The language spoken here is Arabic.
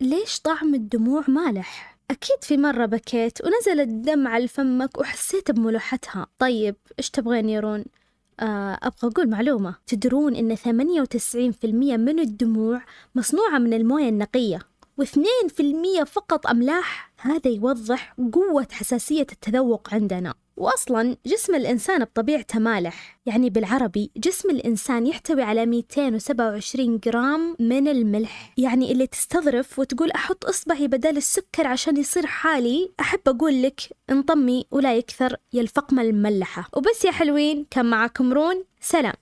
ليش طعم الدموع مالح؟ أكيد في مرة بكيت ونزل الدم على فمك وحسيت بملوحتها طيب إيش تبغين يرون؟ آه أبغى أقول معلومة تدرون إن 98% من الدموع مصنوعة من الموية النقية و2% فقط أملاح هذا يوضح قوة حساسية التذوق عندنا وأصلا جسم الإنسان بطبيعته مالح يعني بالعربي جسم الإنسان يحتوي على 227 جرام من الملح يعني اللي تستظرف وتقول أحط إصبعي بدل السكر عشان يصير حالي أحب أقول لك انطمي ولا يكثر يا الفقمة المملحة وبس يا حلوين كان معاكم رون سلام